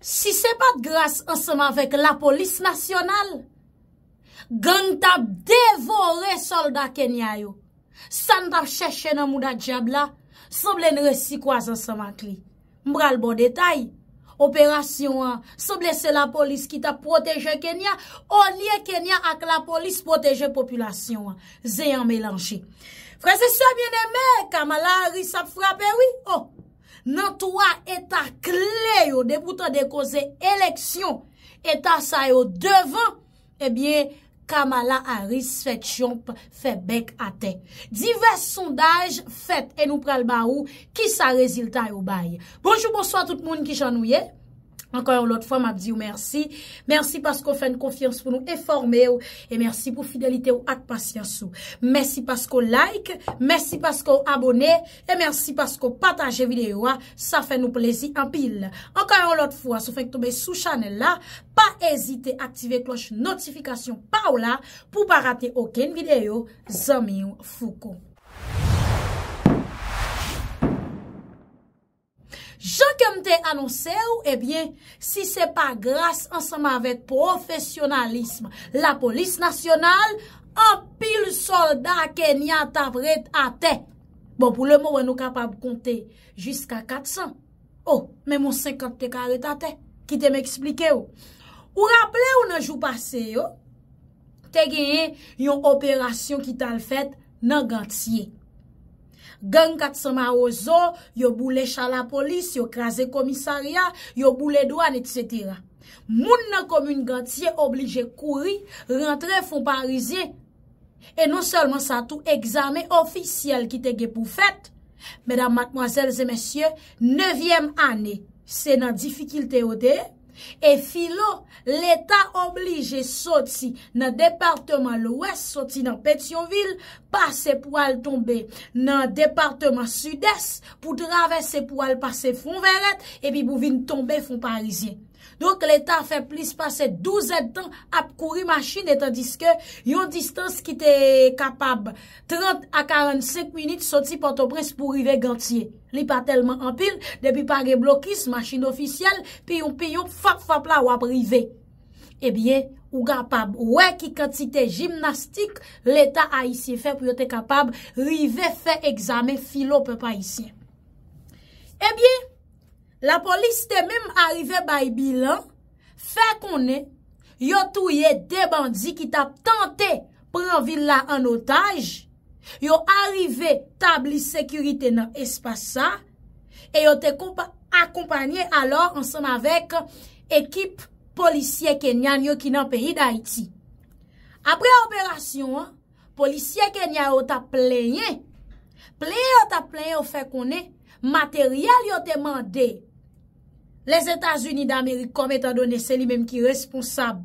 Si se pat grase anseman vek la polis nasyonal, gantap devore solda Kenya yo. San tap chèche nan mou da djabla, seble nre si kwa zan seman kli. Mbral bon detay, operasyon an, seble se la polis ki ta proteje Kenya, o liye Kenya ak la polis proteje populasyon an, zeyan melanchi. Frè se soye mwen emè, kamalari sap frape wii, oh, Nan touwa eta kle yo deboutan de koze eleksyon, eta sa yo devan, ebyen Kamala Aris fè tchomp fè bek atè. Divers sondaj fèt enou pral barou ki sa reziltan yo baye. Bonjou, bonsoy, tout moun ki janou ye. Ankan yon lot fwa m ap di ou mersi. Mersi paskou fèn konfians pou nou eforme ou. E mersi pou fidelite ou ak pasyans ou. Mersi paskou like. Mersi paskou abone. E mersi paskou pataje videyo ou. Sa fè nou plezi an pil. Ankan yon lot fwa sou fèk toube sou chanel la. Pa ezite aktive kloche notifikasyon pa ou la. Pou pa rate oken videyo. Zanmi ou fou kon. Je kem te anonsè ou, ebyen, eh si se pa grase anseman avet profesionalisme, la polis nasyonal, apil soldat kenya tabret ate. Bon, pou le mou an nou kapab kontè, jiska 400. Ou, men moun 50 te karet ate, ki te mè eksplike ou. Ou, raple ou nan jou pase yo, oh? te genye yon operasyon ki tal fèt nan gantsyen. Gen katsama ozo, yo bou lè chal la polis, yo krasè komisarya, yo bou lè douan, etc. Moun nan komoun gantye oblije kouri, rentre fon parize. E non selman sa tou egzame ofisiyel ki tege pou fèt. Mèdam matmoazèl zè mèsyè, nevyèm anè, se nan difikilte o deyè. E filo, l'Etat oblige soti nan Departement l'Ouest, soti nan Petionville, pa se pou al tombe nan Departement Sud-Est pou drave se pou al pase fon veret e pi pou vin tombe fon Parisien. Donk l'Etat fè plis pase 12 etan ap kouri machin etan diske yon distans ki te kapab. 30 a 45 minit soti pantopres pou rive gantye. Li pa telman ampil, debi pa ge blokis, machin ofisyel, pi yon pi yon fap fap la wap eh rive. E bie, wè ki kantite jimnastik, l'Etat a isye fè pou yo te kapab rive fè examen filo pe pa isye. E eh bie, la polis te mèm arive bay bilan, fe konè, yo touye de bandi ki tap tante pran villa an otaj, yo arive tabli sekurite nan espasa, e yo te akompanyen alors ansan avèk ekip polisye kenyan yo ki nan peri da iti. Apre operasyon, polisye kenyan yo ta plèyen, plèyen yo ta plèyen yo fe konè, materyal yo temande Les Etats-Unis d'Amerik, kom etan donè, se li menm ki responsab.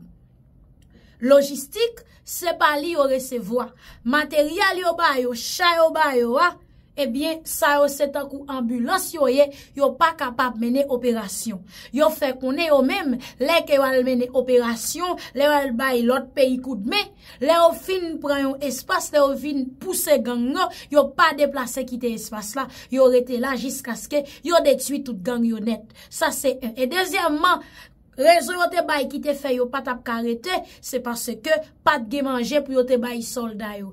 Logistik, se pa li yo resevwa. Materyal yo bayo, chay yo bayo, a. Ah. Ebyen, eh sa oh, yo setan eh, kou ambulans yo ye, yo pa kapap mene operasyon. Yo fe konen yo men, le ke wale mene operasyon, le wale bay lot pe yi kou dme, le yo fin pran yon espas, le yo fin pousse gang yo, yo pa deplase kite espas la, yo rete la jis kaske, yo detuit tout gang yon net. Sa se en. E dezyanman, rezo yo te bay kite fe, yo pa tap karete, se pase ke pat ge manje pou yo te bay solday yo.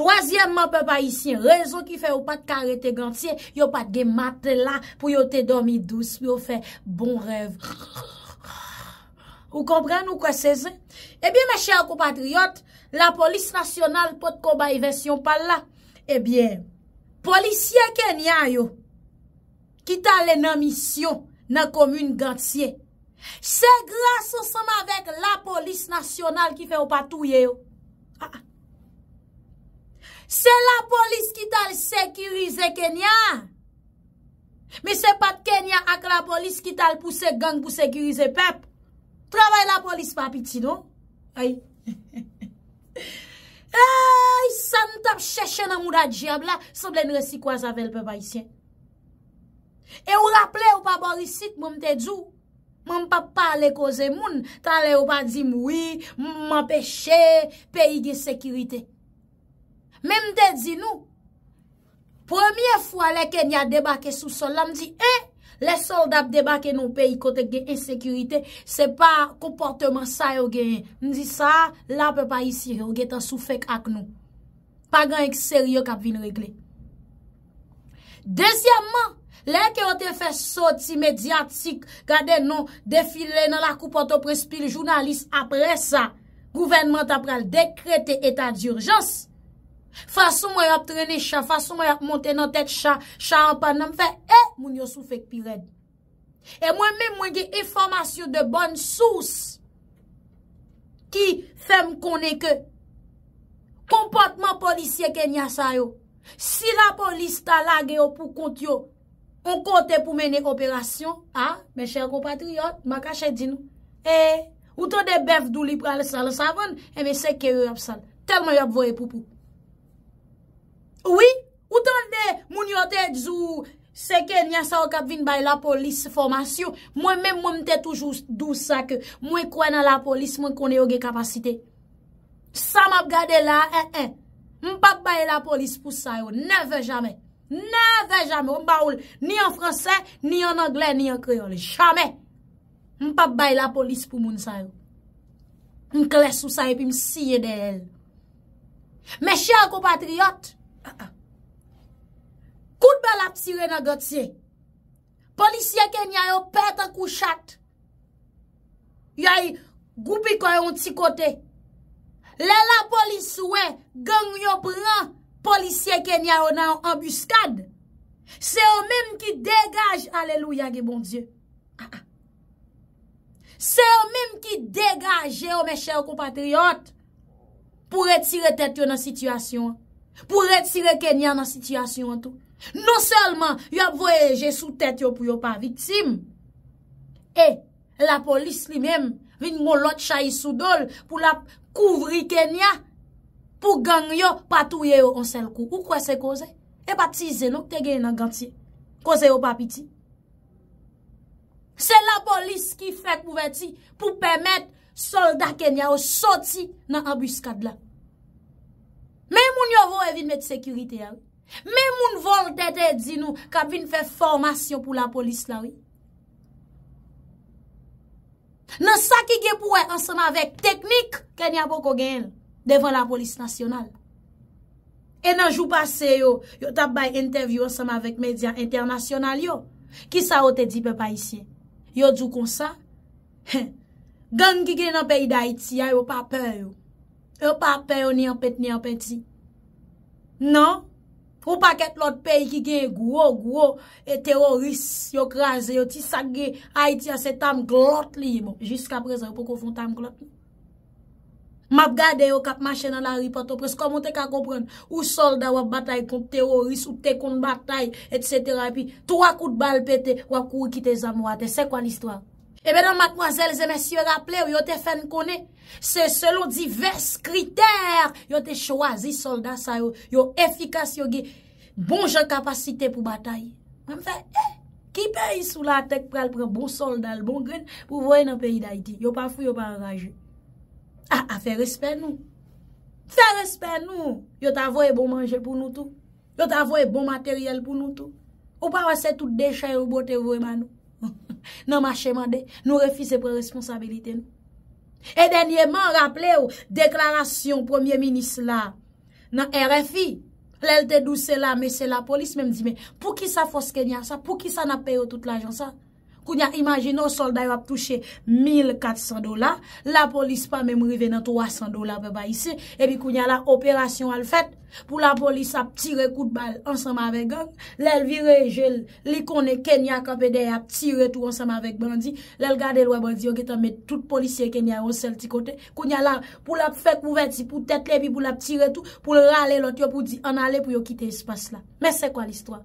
Troasyemman pe pa isi, rezon ki fe ou pa karete gantye, yo pa gemate la pou yo te dormi douz, pou yo fe bon rev. Ou kompren nou kwa sezen? Ebyen eh me chè akou patriyot, la polis nasyonal pot koba evesyon pal la. Ebyen, polisye kenyan yo, ki talen nan misyon nan komune gantye. Se glas ou som avèk la polis nasyonal ki fe ou pa touye yo. Se la polis ki tal sekirize Kenya. Mi se pat Kenya ak la polis ki tal puse gang pou sekirize pep. Travay la polis papi ti nou. Ay. Ay, san tap cheshen amou da diyab la. Sou blen resi kwa zavel pe bayisyen. E ou rapple ou pa borisit moun te dzou. Moun pa pale koze moun. Ta le ou pa di moui, moun peche, peyi de sekirite. Mè mde di nou, premier fwa lè ke nye a debake sou sol, la mdi, eh, lè sol dap debake nou peyi kote gen ensekurite, se pa komporteman sa yo gen, mdi sa, la pe pa yisi yo gen tan sou fek ak nou. Pa gen ek seryo kap vin regle. Dezyamman, lè ke o te fe soti medyatik, gade nou defile nan la koupoto prespil jounalist apre sa, gouvenman tapral dekrete etat di urjans, Faso mwen ap trene chan, faso mwen ap monte nan tet chan, chan anpan nan fè, e mwen eh, yo sou fèk pi vèd. E mwen mè mwen ge informasyon de bon souz ki fèm konè ke. Komportman polisye ke nyasa yo. Si la polis ta lage yo pou kont yo, on kontè pou mène koperasyon, a, ah, mè chèl kompatriot, makache din. E, eh, ou ton de bev dou li pralè san le savon, e mè se kèy yo ap san, tel mwen yo ap voye pou pou. Oui, ou tan de moun yo te djou seke nye sa ou kap vin bay la polis formasyon, mwen men mwen te toujou dou sa ke mwen kwen nan la polis mwen kone yo ge kapasite. Sa map gade la, e, eh, e, eh, mwen pa bay la polis pou sa yo, ne ve jame, ne ve jame, mwen ba ou ni an franse, ni an angle, ni an kreole, jame, mwen pa bay la polis pou moun sa yo. Mwen kles ou sa yo pi msiye de el. Mè chè akou patriot, Kout be la psire na gòtse, polisye kenyè yo pet akou chat, yoy goupi kwen yon ti kote, lè la polis wè, gen yon pran, polisye kenyè yo nan yon ambuskad, se yo mèm ki degaj, alelou ya ge bon die, ah, ah. se yo mèm ki degaj, jè yo mè chè yo kou patriot, pou retire tèt yon an situasyon, pou retire Kenya nan sityasyon an tou. Non selman, yo ap voyeje sou tèt yo pou yo pa vitim. E, la polis li mèm, vin molot chayi sou dol, pou la kouvri Kenya, pou gang yo patouye yo an sel kou. Ou kwa se koze? E pa tize nou te gen nan gantye, koze yo pa piti. Se la polis ki fèk pou veti, pou pèmèt soldat Kenya yo soti nan ambuskad la. Men moun yo vo evin met sekurite yo. Men moun vo l tete di nou kabin fe formasyon pou la polis la we. Nan sa ki ge pouwe anseman vek teknik ke ni apoko gen devan la polis nasyonal. E nan jou pase yo, yo tap bay interview anseman vek media internasyonal yo. Ki sa yo te di pe pa isye? Yo djou kon sa? Gan ki gen nan pe iday ti ya yo pa pe yo. yo pa pe yo ni apet ni apet si. Non? Ou pa ket lot pe ki genye gwo gwo et teroris yo kranze, yo ti sagge ha iti ase tam glot li yemo. Bon, jiska prese yo pou kon fon tam glot li. Map gade yo kap mache nan la ripoto prese komon te ka kompren. Ou solda wap batay kont teroris ou te kont batay, et se terapi. Tro akout bal pete, wap kou ki te zamoate. Se kwan istwa? E eh bedan non, matmoazel, zemes yon rapple ou yon te fen kone, se selon divers kriter, yon te chwazi soldat sa yon, yon efikasyon gen, bon jen kapasite pou batay. Mwen fe, e, eh, ki pe yon sou la tek prel prel bon soldat, bon gren, pou voy nan peyi da iti, yon pa fuy, yon pa enraje. A, ah, a ah, fe respet nou, fe respet nou, yon ta voy bon manje pou nou tou, yon ta voy bon materyel pou nou tou, ou pa wese tout dechay ou bote ou voy manou. Nan ma cheman de nou refi se pre responsabilite nou E denye man raple ou Deklarasyon premier minis la Nan RFI Lel te dou se la me se la polis Men di me pou ki sa foske nyan sa Pou ki sa na pe yo tout la jansan Koun ya imajin nou solday wap touche 1,400 dola, la polis pa mèm rive nan 300 dola beba yise, epi koun ya la operasyon al fèt pou la polis ap tire kout bal ansama vek gò, lèl vire jèl, likonè Kenya kapèdè ap tire tou ansama vek bandi, lèl gade lwè bandi yo getan mè tout polisye Kenya yo sel ti kote, koun ya la pou la fèt pou vèti, pou tèt lèpi, pou la tire tou, pou rale lòt yo pou di anale pou yo kite espas la. Mè se kwa l'istwa?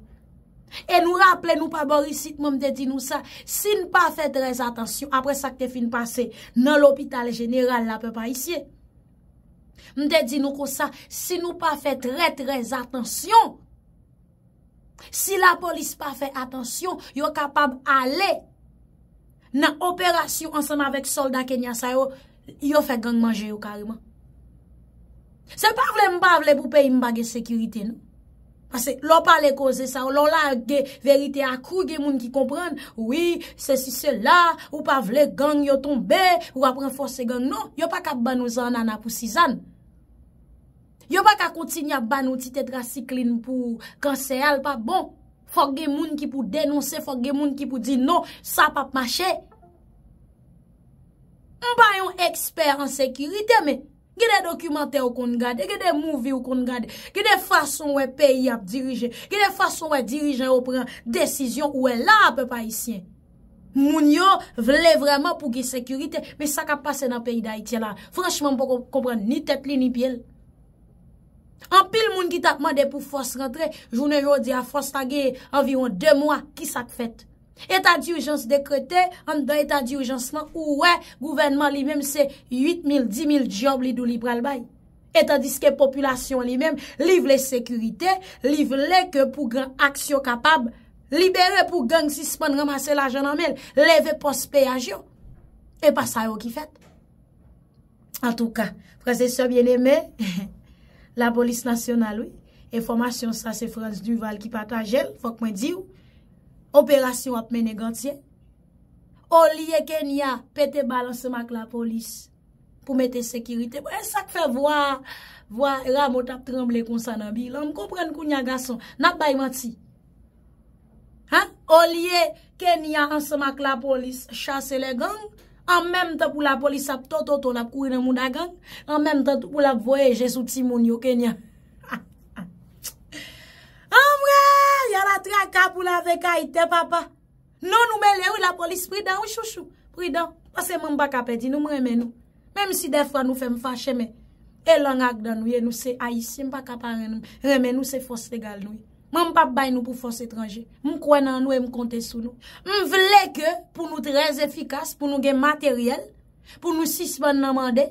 E nou rapple nou pa borisit mwen mde di nou sa, si nou pa fe trez atensyon, apre sa kte fin pase nan l'opital genyral la pe pa isye. Mde di nou ko sa, si nou pa fe trez atensyon, si la polis pa fe atensyon, yo kapab ale nan operasyon ansanman vek soldat kenya sa yo, yo fe gang manje yo karman. Se pa vle mba vle pou pe imbagye sekurite nou. Pase lò pa le koze sa, lò la ge verite akou, ge moun ki komprende, oui, se si se la, ou pa vle gang yo tombe, ou ap renfose gang nou, yo pa ka banou zan nan apou si zan. Yo pa ka kontin ya banou ti tetra si klin pou kansel, pa bon, fok ge moun ki pou denonse, fok ge moun ki pou di nou, sa pa pmache. On pa yon ekspert an sekirite me. Gede dokumante ou konn gade, gede mouvi ou konn gade, gede fason ou e peyi ap dirije, gede fason ou e dirije ou pren desisyon ou e la ap pe pa isyen. Moun yo vle vreman pou ki sekurite, me sak ap pase nan peyi da itye la. Franschman mpoko kompren ni tepli ni piel. An pil moun ki takman de pou fos rentre, jounen yo di a fos tagi environ 2 mwa ki sak fet. Eta di urjans dekote, an da eta di urjansman Ou wè, gouvenman li mèm se 8000-10000 job li do li pral bay Eta diske populasyon li mèm, liv le sekurite Liv le ke pou gran aksyon kapab Libere pou gang sisman ramase la jananmel Leve pospe ajo E pa sa yo ki fet An tou ka, prese sobyen e mè La polis nasyonal ou E formasyon sa se Frans Duval ki patajel Fok mwen di ou Operasyon ap mene gantye. O liye kenya pete balan seman k la polis pou mete sekirite. E sak fe vwa, vwa, ramot ap tremble konsa nan bilan. M kompren kou nya gason. Nap bay mati. Ha? O liye kenya ansenman k la polis chase le gang. An menm ta pou la polis ap toto to la kouye nan moun agang. An menm ta pou la voyeje sou timoun yo kenya. ya la tra kap ou la veka ite papa. Non, nou nou me le ou la polis pridan ou chouchou. Pridan. Mwen se mwen baka pedi nou mwen remen nou. Mwen si defwa nou fem fache men. E lan ak dan nou, e nou se a yisi mwen baka pare nou. Remen nou se fos te gal nou. Mwen mwen pap bay nou pou fos etranje. Mwen kwen nan nou e mwen konte sou nou. Mwen vleke pou nou trez efikas, pou nou gen materyel, pou nou sispan nan mande.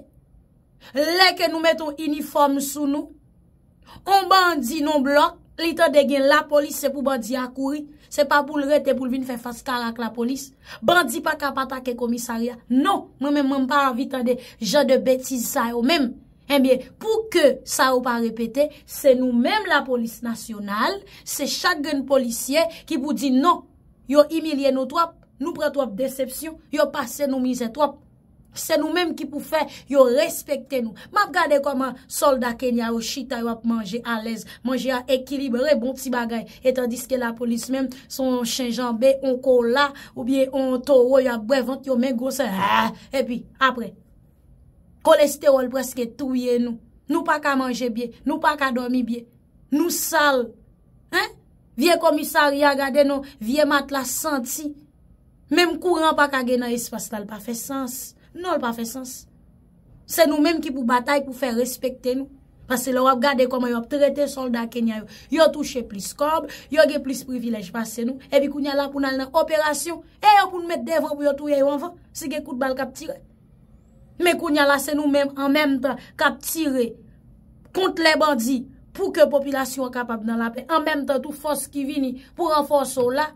Leke nou meto uniform sou nou. Mwen bandi nou blok. La polis se pou bandi akouri, se pa pou lrette pou vin fe faskara ak la polis, bandi pa kapatake komisaria, non, mwen mwen pa avitan de je de betize sa yo men, eh pou ke sa yo pa repete, se nou men la polis nasyonal, se chak gen polisye ki pou di non, yo imilye nou toap, nou pre toap decepsyon, yo pase nou mize toap. Se nou mèm ki pou fè, yo respekte nou. Mèm gade koman solda Kenya ou Chita yo ap manje alez, manje a ekilibre, bon psi bagay. Etan diske la polis mèm son chenjanbe, on kola, ou bie on toro, yo brevant, yo men gose. E pi, apre, kolesterol preske touye nou. Nou pa ka manje bie, nou pa ka domi bie. Nou sal. Vie komisari a gade nou, vie matla senti. Mèm kouran pa ka gena espas tal pa fe sans. Non l pa fe sens. Se nou menm ki pou batay pou fe respekte nou. Pase l wap gade koman yop trete solda kenya yo. Yo touche plis korb, yo ge plis privilej passe nou. Ebi kounya la pou nal nan operasyon. E yo pou nou met devre pou yo touye yo anvan. Se ge kout bal kap tire. Me kounya la se nou menm an menm tan kap tire. Kont le bandi pou ke populasyon kapap nan la pe. An menm tan tou fos ki vini pou renfos ou la.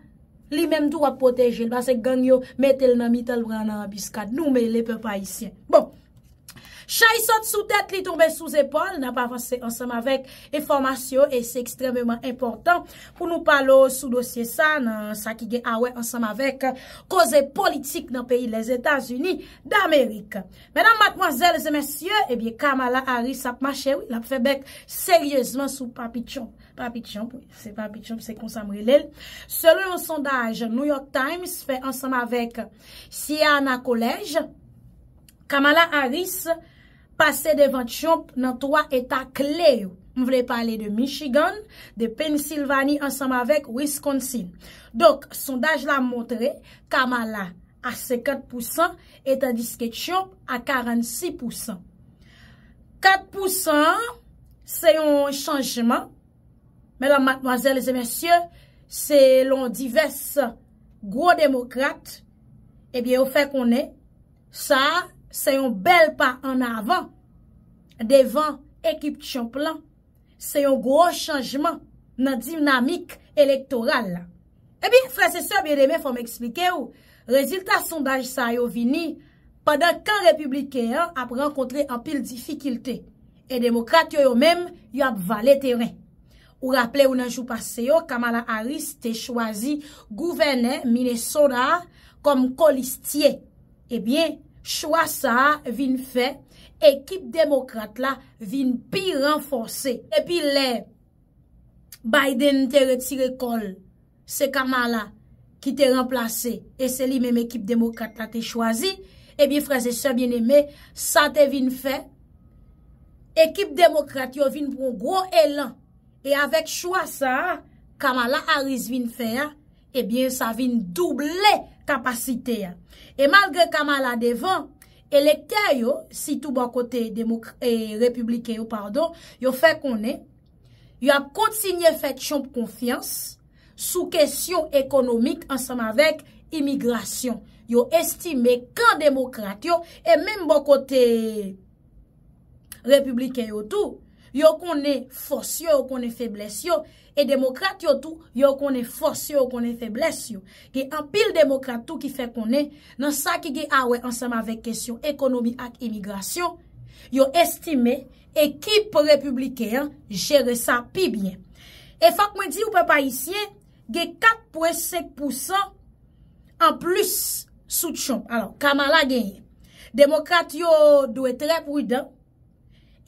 Li menm tou ak poteje, li basek ganyo metel nan mitel wren nan abiskad. Nou men, li pe pa isyen. Bon, chay sot sou tet li tombe sou zepol, nan pa avanse ah ansam avek informasyon, e se ekstrememan importan pou nou palo sou dosye sa, nan sa ki ge awe ansam avek koze politik nan peyi les Etats-Unis d'Amerika. Menan matmoazel, zemensye, e eh bie Kamala Aris ap mache, la febek seryezman sou papichon. Papi Tchomp, se papi Tchomp se konsamri lèl. Selon yon sondaj New York Times, fe ansam avek Siyana Kolej, Kamala Harris pase devan Tchomp nan 3 eta kley. M vre pale de Michigan, de Pensilvani ansam avek Wisconsin. Dok, sondaj la montre Kamala a se 4%, eta diske Tchomp a 46%. 4% se yon chanjman, Mèlam, mademoiselles et messieurs, selon divers gros démocrates, eh bien, au fait qu'on est, ça, c'est yon bel pas en avant devant équipe de Champlain. C'est yon gros changement nan dynamique électorale. Eh bien, frère César, bien d'aimer, fò m'expliquer ou, rezultat sondage sa yo vini padan kan républiquean ap renkontre apil difikilte et démocrate yo yo mèm yo ap vale teren. Ou rappele ou nanjou pase yo, Kamala Harris te chwazi gouverne Minnesota kom kolistye. Ebyen, chwa sa vin fe, ekip demokrate la vin pi renfonse. Ebyen, Biden te retire kol, se Kamala ki te renplase, e se li men ekip demokrate la te chwazi. Ebyen, fraze sa bin eme, sa te vin fe, ekip demokrate yo vin pou gro elan. E avèk chwa sa, Kamala a rizvin fè ya, eh ebyen sa vin doublè kapasite ya. E malgre Kamala devan, elektya yo, si tou bon kote e republikè yo, yo fè konè, yo ap kontsinyè fèk chonp konfians, sou kesyon ekonomik ansanm avèk imigrasyon. Yo estime kan demokrat yo, e men bon kote republikè yo tou, yo konen fosyo, yo konen feblesyo, e demokrate yo tou, yo konen fosyo, yo konen feblesyo. Ge apil demokrate tou ki fe konen, nan sa ki ge awe ansama vek kesyon ekonomi ak imigrasyon, yo estime ekip republiken jere sa pi bien. E fak mwen di ou pe pa isye, ge 4.5% an plus sou tchon. Kamala genye, demokrate yo dwe trep widen,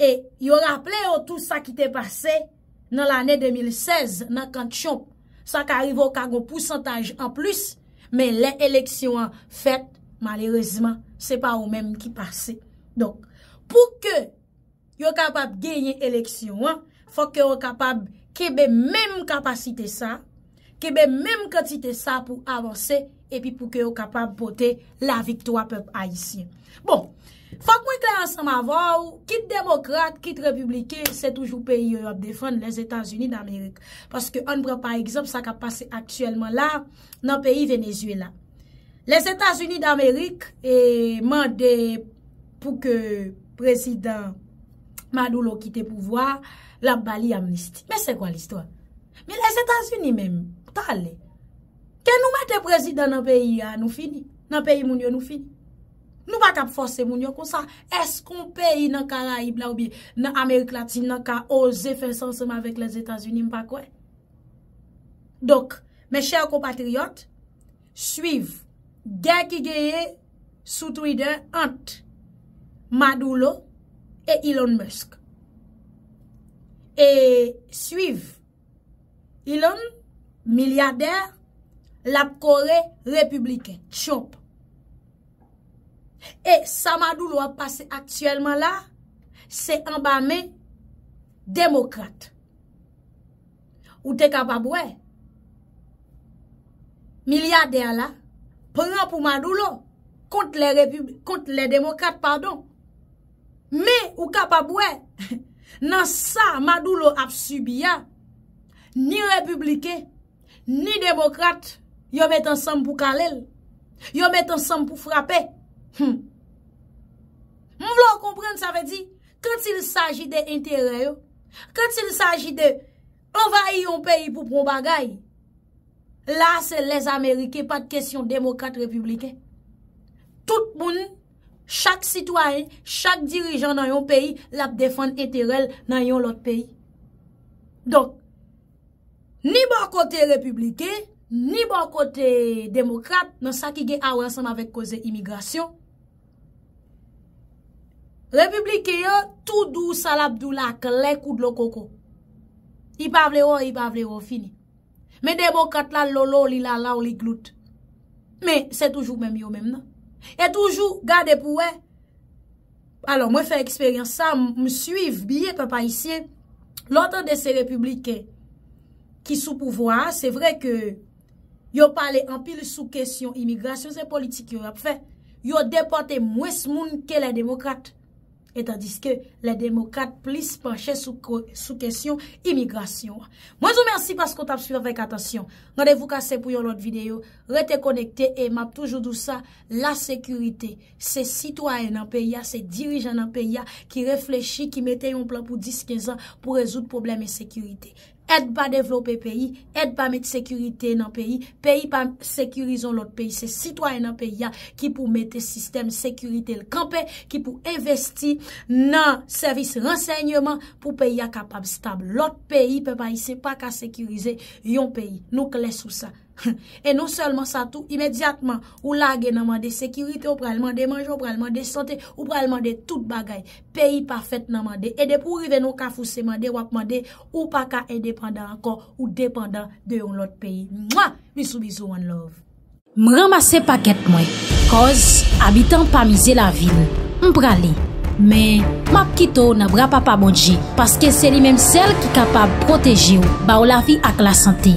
E yo rappele yo tout sa ki te pase nan l'anè 2016 nan Kantchon, sa ka arrivo kago pousantaj an plus, men le eleksyon an fèt, malérezman, se pa ou menm ki pase. Donk, pou ke yo kapab genye eleksyon an, fòk yo kapab kebe menm kapasite sa, kebe menm kapasite sa pou avanse, epi pou ke yo kapab pote la viktwa pep Aisyen. Bon, fok mwen klayan san ma vaw, kit demokrate, kit republiké, se toujou peyi yo ap defon les Etats-Unis d'Amerik. Paske an pre par exemple, sa ka pase aktyelman la nan peyi Venezuela. Les Etats-Unis d'Amerik, e mande pou ke prezident Manoulo kite pou vwa, la bali amnistik. Mè se kwa l'istwa? Mè les Etats-Unis mèm, talè. Kè nou matè prezid dan nan peyi anou fin? Nan peyi moun yo nou fin? Nou bat ap fos se moun yo kousan? Eskoun peyi nan Karaib la ou bi? Nan Amerik Latine nan ka oze fè sensèm avèk lèz Etats-Unis mpak wè? Dok, mè chè okopatriot Suiv Gè kigèye Soutouide ant Madoulo E Ilon Musk E suiv Ilon Milyardèr la kore republiken. Tchomp. E sa madoulo ap pase aktuelman la, se ambame demokrate. Ou te kapabwe? Milyarder la, pran pou madoulo kont le demokrate, pardon. Me ou kapabwe, nan sa madoulo ap subiya, ni republiken, ni demokrate, Yo met ansam pou kalel. Yo met ansam pou frape. Moun vlo kompren sa ve di, kwen sil saji de interrel, kwen sil saji de envay yon peyi pou prou bagay, la se les Amerike pa de kesyon demokat republiken. Tout moun, chak sitwany, chak dirijan nan yon peyi, la defan interrel nan yon lot peyi. Donk, ni ba bon kote republiken, Ni bon kote demokrate, nan sa ki ge awan san avek koze imigrasyon. Republikye yo, tou dou salab dou la, kwen lek ou dlo koko. Ipav le yo, ipav le yo, fini. Men demokrate la, lolo li la, la ou li glout. Men, se toujou men yo men nan. E toujou, gade pou we. Alon, mwen fe eksperyans sa, mwen suyv, biye pe pa isye. Lontan de se republikye, ki sou pouvoan, se vre ke... Yo pale an pil sou kesyon imigrasyon, se politik yo ap fe, yo depante mwes moun ke la demokat, etan diske la demokat plis panche sou kesyon imigrasyon. Mwen zou mersi paskou ta psu avèk, atasyon. Nadevou kase pou yon lot videyo, rete konekte, e map toujou dousa, la sekurite, se sitwaen nan peya, se dirijan nan peya, ki reflechi, ki mette yon plan pou diske zan pou rezout probleme sekurite. Ed pa devlope peyi, ed pa met sekurite nan peyi, peyi pa sekurizon lot peyi, se sitwoyen nan peyi ya ki pou mette sistem sekurite l kampè, ki pou investi nan servis rensegnèman pou peyi ya kapam stab. Lot peyi pe pa yi se pa ka sekurize yon peyi, nou k lè sou sa. E nou selman sa tou imedjatman Ou lage nanman de sekiriti ou pralman de manj ou pralman de non sante Ou pralman de tout bagay Peyi pafet nanman de E dep ou rive nou kafouse man de wap man de Ou paka e depanda ankon ou depanda de yon lot peyi Mwa! Misou bizou an love M ramase paket mwen Koz, abitan pa mize la vil M prali Men, map kito na bra pa pa modji Paske se li menm sel ki kapab proteji ou Ba ou la vi ak la sante